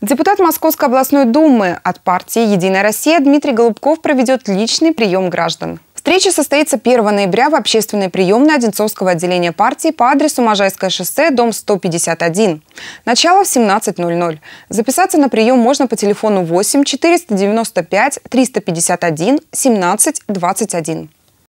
Депутат Московской областной думы от партии «Единая Россия» Дмитрий Голубков проведет личный прием граждан. Встреча состоится 1 ноября в общественной приемной Одинцовского отделения партии по адресу Можайское шоссе, дом 151. Начало в 17.00. Записаться на прием можно по телефону 8 495 351 17 21.